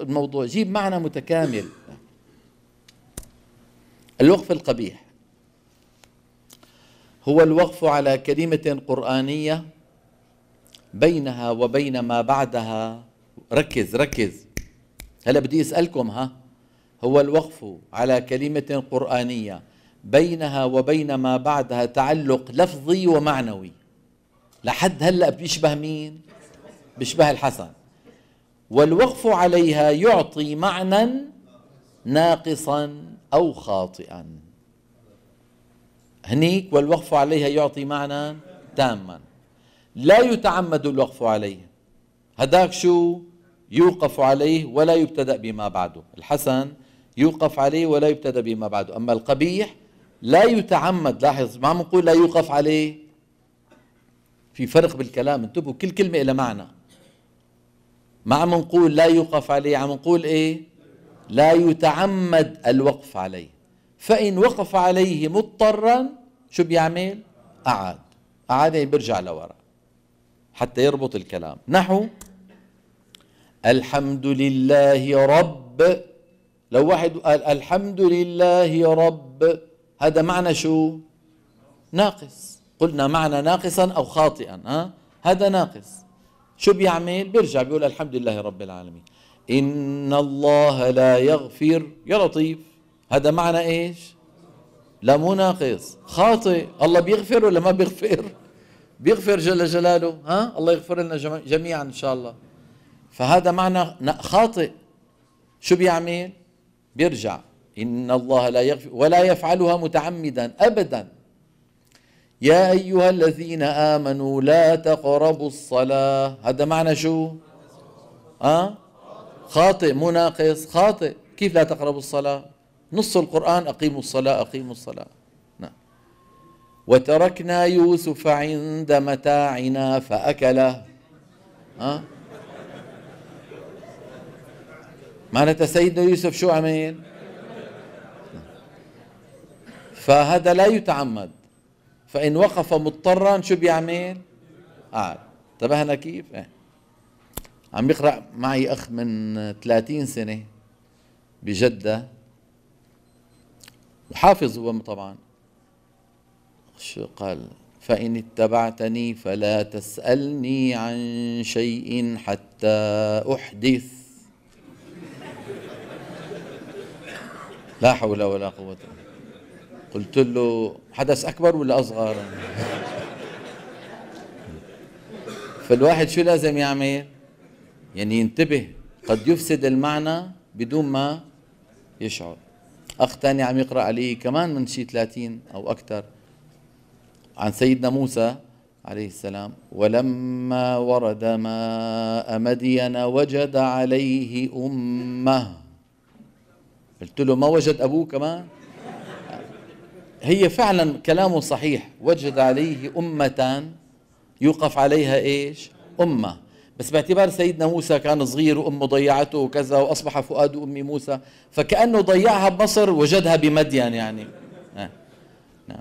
الموضوع جيب معنى متكامل الوقف القبيح هو الوقف على كلمة قرآنية بينها وبين ما بعدها ركز ركز هلا بدي أسألكم ها هو الوقف على كلمة قرآنية بينها وبين ما بعدها تعلق لفظي ومعنوي لحد هلا بيشبه مين بيشبه الحسن والوقف عليها يعطي معنى ناقصا أو خاطئا هنيك والوقف عليها يعطي معنى تاما لا يتعمد الوقف عليه هداك شو يوقف عليه ولا يبتدأ بما بعده الحسن يوقف عليه ولا يبتدأ بما بعده أما القبيح لا يتعمد لاحظ ما عم نقول لا يوقف عليه في فرق بالكلام انتبهوا كل كلمة لها معنى ما عم نقول لا يوقف عليه عم نقول ايه لا يتعمد الوقف عليه فإن وقف عليه مضطرا شو بيعمل أعاد أعاد يعني بيرجع لورا حتى يربط الكلام نحو الحمد لله رب لو واحد قال الحمد لله رب هذا معنى شو ناقص قلنا معنى ناقصا أو خاطئا ها هذا ناقص شو بيعمل بيرجع بيقول الحمد لله رب العالمين إن الله لا يغفر يا لطيف هذا معنى إيش لا مو ناقص خاطئ الله بيغفر ولا ما بيغفر بيغفر جل جلاله ها الله يغفر لنا جميعا إن شاء الله فهذا معنى خاطئ شو بيعمل بيرجع إن الله لا يغفر ولا يفعلها متعمدا أبدا يا أيها الذين آمنوا لا تقربوا الصلاة هذا معنى شو أه؟ خاطئ مو ناقص خاطئ كيف لا تقربوا الصلاة نص القرآن أقيموا الصلاة أقيموا الصلاة نعم وتركنا يوسف عند متاعنا فأكله أه؟ معناتها سيدنا يوسف شو عمل فهذا لا يتعمد فإن وقف مضطرا شو بيعمل قاعد انتبهنا كيف إيه. عم يقرأ معي أخ من 30 سنة بجدة وحافظ هو طبعا شو قال فإن اتبعتني فلا تسألني عن شيء حتى أحدث لا حول ولا قوة إلا بالله قلت له حدث أكبر ولا أصغر فالواحد شو لازم يعمل يعني ينتبه قد يفسد المعنى بدون ما يشعر أخ تاني عم يقرأ عليه كمان من شي 30 أو أكثر عن سيدنا موسى عليه السلام ولما ورد ماء مدين وجد عليه أمه قلت له ما وجد أبوه كمان هي فعلا كلامه صحيح وجد عليه أمة يوقف عليها إيش أمة بس باعتبار سيدنا موسى كان صغير وأمه ضيعته وكذا وأصبح فؤاد أم موسى فكأنه ضيعها بمصر وجدها بمدين يعني آه. نعم.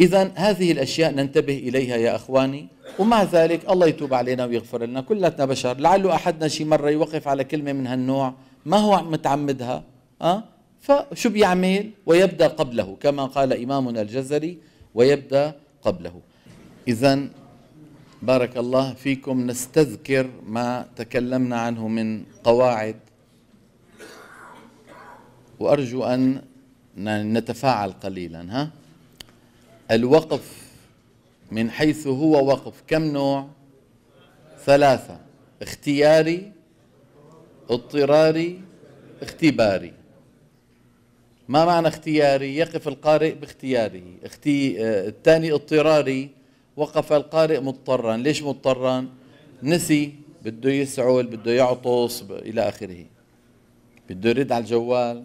إذا هذه الأشياء ننتبه إليها يا أخواني ومع ذلك الله يتوب علينا ويغفر لنا كلنا بشر لعله أحدنا شي مرة يوقف على كلمة من هالنوع ما هو متعمدها أه؟ فشو بيعمل ويبدا قبله كما قال إمامنا الجزري ويبدا قبله إذا بارك الله فيكم نستذكر ما تكلمنا عنه من قواعد وأرجو أن نتفاعل قليلا ها الوقف من حيث هو وقف كم نوع ثلاثة اختياري اضطراري اختباري ما معنى اختياري يقف القارئ باختياره اختي آه، الثاني اضطراري وقف القارئ مضطرا ليش مضطرا نسي بده يسعل بده يعطس الى اخره بده يرد على الجوال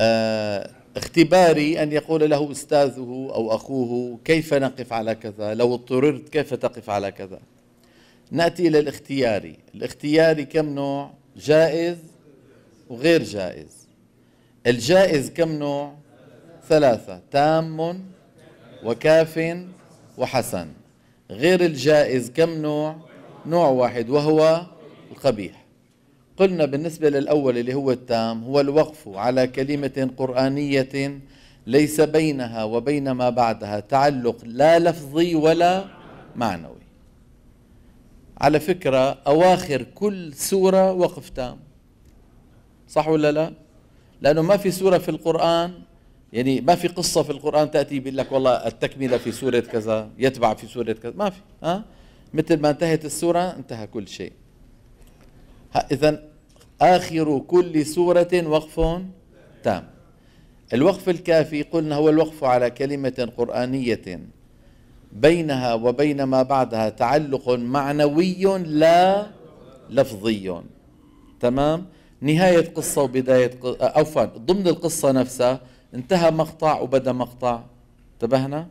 اه اختباري أن يقول له أستاذه أو أخوه كيف نقف على كذا لو اضطررت كيف تقف على كذا نأتي إلى الاختياري الاختياري كم نوع جائز وغير جائز الجائز كم نوع ثلاثة تام وكاف وحسن غير الجائز كم نوع نوع واحد وهو القبيح قلنا بالنسبة للأول اللي هو التام هو الوقف على كلمة قرآنية ليس بينها وبين ما بعدها تعلق لا لفظي ولا معنوي على فكرة أواخر كل سورة وقف تام صح ولا لا لأنه ما في سورة في القرآن يعني ما في قصة في القرآن تأتي بيقول لك والله التكملة في سورة كذا يتبع في سورة كذا ما في ها مثل ما انتهت السورة انتهى كل شيء إذا آخر كل سورة وقف تام الوقف الكافي قلنا هو الوقف على كلمة قرآنية بينها وبين ما بعدها تعلق معنوي لا لفظي تمام نهاية قصة وبداية قصة أو آه، فن ضمن القصة نفسها انتهى مقطع وبدأ مقطع انتبهنا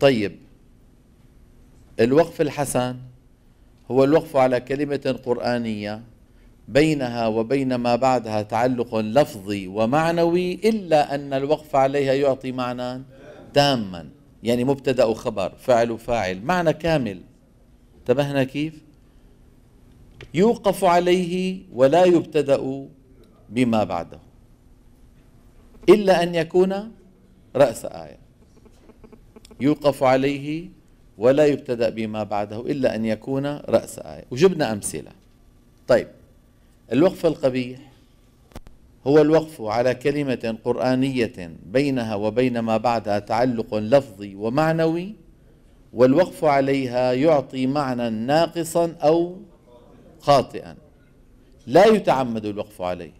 طيب الوقف الحسن هو الوقف على كلمة قرآنية بينها وبين ما بعدها تعلق لفظي ومعنوي إلا أن الوقف عليها يعطي معنى تاما يعني مبتدأ وخبر فعل وفاعل معنى كامل انتبهنا كيف؟ يوقف عليه ولا يبتدأ بما بعده إلا أن يكون رأس آية يوقف عليه ولا يبتدأ بما بعده إلا أن يكون رأس آية وجبنا أمثلة طيب الوقف القبيح هو الوقف على كلمة قرآنية بينها وبين ما بعدها تعلق لفظي ومعنوي والوقف عليها يعطي معنى ناقصا أو خاطئا لا يتعمد الوقف عليه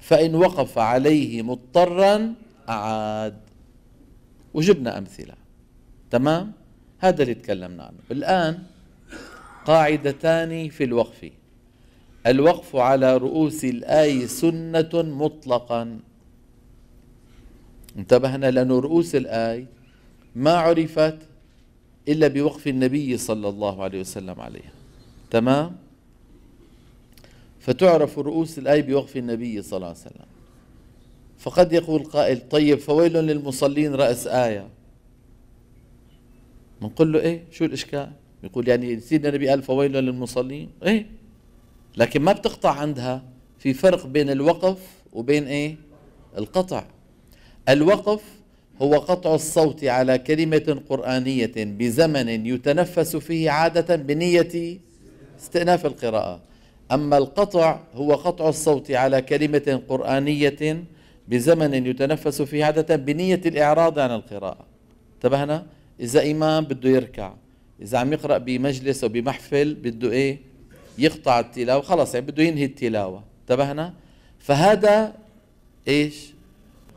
فإن وقف عليه مضطرا أعاد وجبنا أمثلة تمام هذا اللي تكلمنا عنه الآن قاعدتان في الوقف الوقف على رؤوس الآي سنة مطلقا انتبهنا لأن رؤوس الآي ما عرفت إلا بوقف النبي صلى الله عليه وسلم عليها تمام فتعرف رؤوس الآية بوقف النبي صلى الله عليه وسلم فقد يقول قائل طيب فويل للمصلين رأس آية بنقول له إيه شو الإشكال يقول يعني سيدنا النبي قال فويل للمصلين إيه لكن ما بتقطع عندها في فرق بين الوقف وبين إيه القطع الوقف هو قطع الصوت على كلمة قرآنية بزمن يتنفس فيه عادة بنية استئناف القراءة أما القطع هو قطع الصوت على كلمة قرآنية بزمن يتنفس فيه عادة بنية الإعراض عن القراءة انتبهنا إذا إمام بده يركع إذا عم يقرأ بمجلس أو بمحفل بده إيه يقطع التلاوة خلص يعني بده ينهي التلاوة انتبهنا فهذا إيش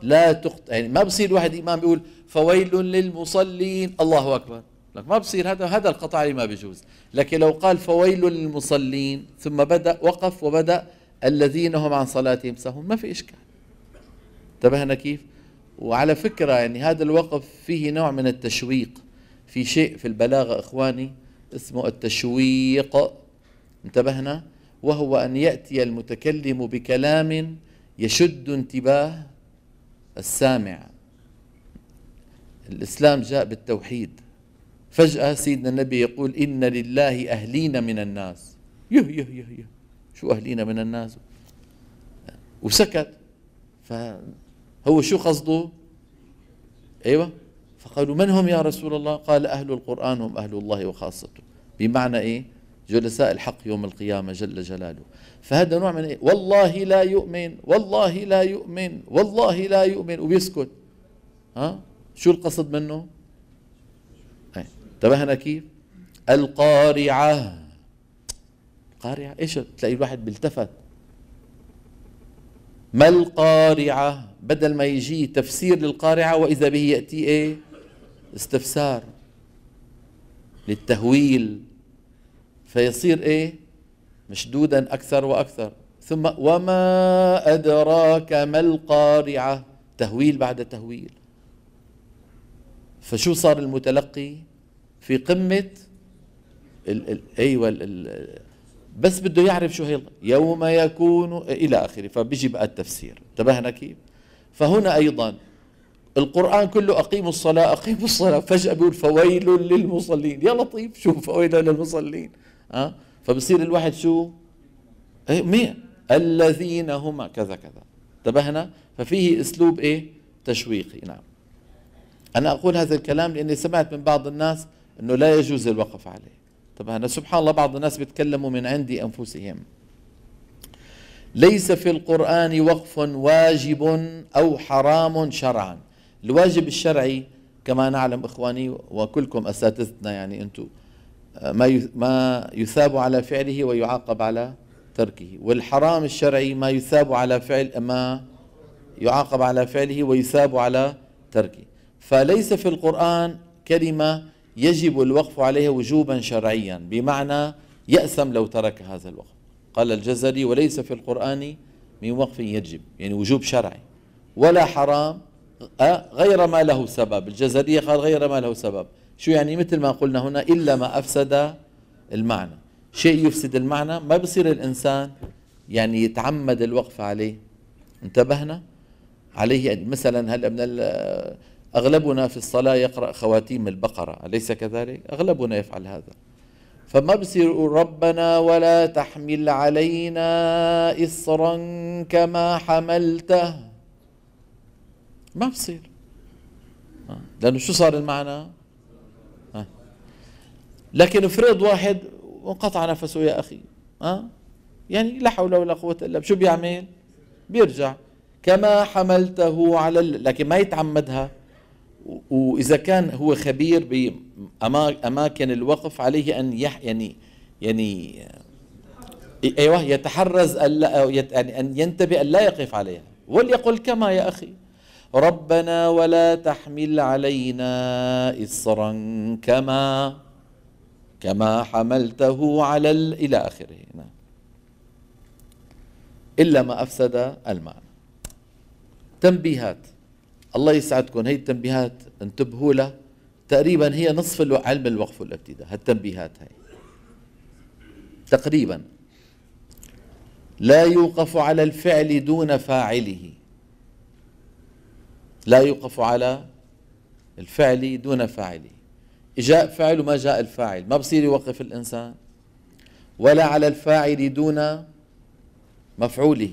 لا تقطع يعني ما بصير واحد إمام بيقول فويل للمصلين الله أكبر لك ما بصير هذا هذا القطع اللي ما بيجوز لكن لو قال فويل للمصلين ثم بدا وقف وبدا الذين هم عن صلاتهم سهون ما في اشكال انتبهنا كيف وعلى فكره يعني هذا الوقف فيه نوع من التشويق في شيء في البلاغه اخواني اسمه التشويق انتبهنا وهو ان ياتي المتكلم بكلام يشد انتباه السامع الاسلام جاء بالتوحيد فجأة سيدنا النبي يقول إن لله أهلين من الناس يه يه يه يه شو أهلين من الناس وسكت فهو شو قصده أيوة فقالوا من هم يا رسول الله قال أهل القرآن هم أهل الله وخاصته بمعنى إيه جلساء الحق يوم القيامة جل جلاله فهذا نوع من إيه؟ والله لا يؤمن والله لا يؤمن والله لا يؤمن وبيسكت ها شو القصد منه انتبهنا كيف القارعة قارعة ايش تلاقي الواحد بيلتفت ما القارعة بدل ما يجي تفسير للقارعة وإذا به يأتي ايه استفسار للتهويل فيصير ايه مشدودا أكثر وأكثر ثم وما أدراك ما القارعة تهويل بعد تهويل فشو صار المتلقي في قمة ال ال أيوة ال ال بس بده يعرف شو هي يوم يكون إلى آخره فبيجي بقى التفسير انتبهنا كيف فهنا أيضا القرآن كله أقيموا الصلاة أقيموا الصلاة فجأة بيقول فويل للمصلين يا لطيف شو فويل للمصلين أه؟ فبصير الواحد شو إيه، مين الذين هما كذا كذا انتبهنا ففيه أسلوب إيه تشويقي نعم أنا أقول هذا الكلام لأني سمعت من بعض الناس أنه لا يجوز الوقف عليه طب أنا سبحان الله بعض الناس بيتكلموا من عندي أنفسهم ليس في القرآن وقف واجب أو حرام شرعا الواجب الشرعي كما نعلم إخواني وكلكم أساتذتنا يعني أنتم آه، ما ما يثاب على فعله ويعاقب على تركه والحرام الشرعي ما يثاب على فعل ما يعاقب على فعله ويثاب على تركه فليس في القرآن كلمة يجب الوقف عليها وجوبا شرعيا بمعنى يأثم لو ترك هذا الوقف قال الجزري وليس في القرآن من وقف يجب يعني وجوب شرعي ولا حرام أه، غير ما له سبب الجزرية قال غير ما له سبب شو يعني مثل ما قلنا هنا إلا ما أفسد المعنى شيء يفسد المعنى ما بصير الإنسان يعني يتعمد الوقف عليه انتبهنا عليه يعني مثلا هلا من أغلبنا في الصلاة يقرأ خواتيم البقرة أليس كذلك؟ أغلبنا يفعل هذا فما بصير ربنا ولا تحمل علينا إصرا كما حملته ما بصير لأنه شو صار المعنى لكن افرض واحد وانقطع نفسه يا أخي ها؟ يعني لا حول ولا قوة إلا شو بيعمل بيرجع كما حملته على لكن ما يتعمدها واذا كان هو خبير باماكن الوقف عليه ان يح يعني يعني ايوه يتحرز الا يعني ان ينتبه ان لا يقف عليها وليقل كما يا اخي ربنا ولا تحمل علينا اصرا كما كما حملته على الى اخره نعم الا ما افسد المعنى تنبيهات الله يسعدكم هي التنبيهات انتبهوا لها تقريبا هي نصف علم الوقف والابتداء هالتنبيهات هاي تقريبا لا يوقف على الفعل دون فاعله لا يوقف على الفعل دون فاعله جاء فعل وما جاء الفاعل ما بصير يوقف الإنسان ولا على الفاعل دون مفعوله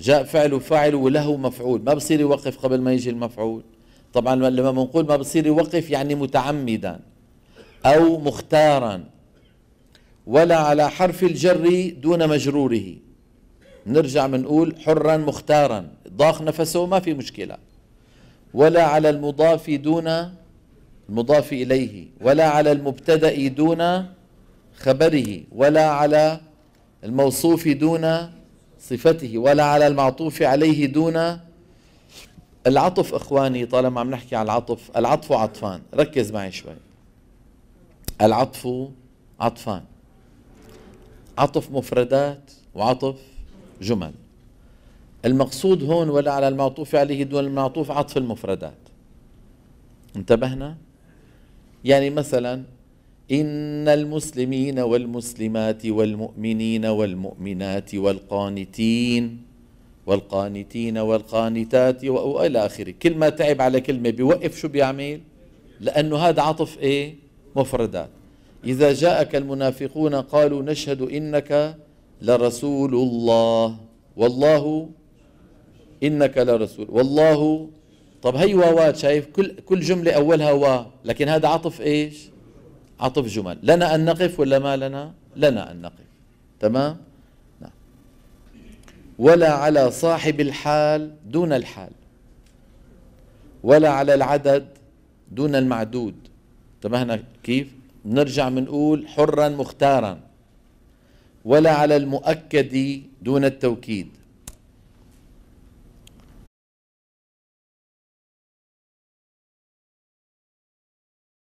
جاء فعل وفاعل وله مفعول ما بصير يوقف قبل ما يجي المفعول طبعا لما بنقول ما بصير يوقف يعني متعمدا أو مختارا ولا على حرف الجر دون مجروره نرجع بنقول حرا مختارا ضاق نفسه ما في مشكلة ولا على المضاف دون المضاف إليه ولا على المبتدأ دون خبره ولا على الموصوف دون صفته ولا على المعطوف عليه دون العطف اخواني طالما عم نحكي عن العطف العطف عطفان ركز معي شوي العطف عطفان عطف مفردات وعطف جمل المقصود هون ولا على المعطوف عليه دون المعطوف عطف المفردات انتبهنا يعني مثلا ان المسلمين والمسلمات والمؤمنين والمؤمنات والقانتين والقانتين والقانتات والى اخره كل ما تعب على كلمه بيوقف شو بيعمل لانه هذا عطف ايه مفردات اذا جاءك المنافقون قالوا نشهد انك لرسول الله والله انك لرسول والله طب هي واوات شايف كل كل جمله اولها وا لكن هذا عطف ايش عطف جمل لنا أن نقف ولا ما لنا لنا أن نقف تمام نعم ولا على صاحب الحال دون الحال ولا على العدد دون المعدود انتبهنا كيف نرجع بنقول حرا مختارا ولا على المؤكد دون التوكيد